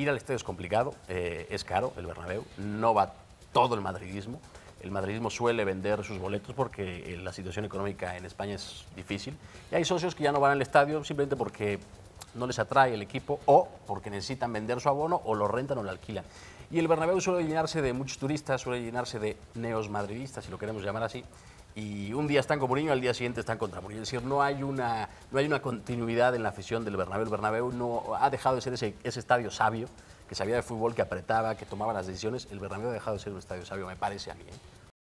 ir al estadio es complicado, eh, es caro el Bernabéu, no va todo el madridismo. El madridismo suele vender sus boletos porque eh, la situación económica en España es difícil. Y hay socios que ya no van al estadio simplemente porque no les atrae el equipo o porque necesitan vender su abono o lo rentan o lo alquilan. Y el Bernabéu suele llenarse de muchos turistas, suele llenarse de neos madridistas, si lo queremos llamar así, y un día están con Mourinho, al día siguiente están contra Mourinho. Es decir, no hay una, no hay una continuidad en la afición del Bernabéu. El Bernabéu no ha dejado de ser ese, estadio sabio que sabía de fútbol, que apretaba, que tomaba las decisiones. El Bernabéu ha dejado de ser un estadio sabio, me parece a mí. ¿eh?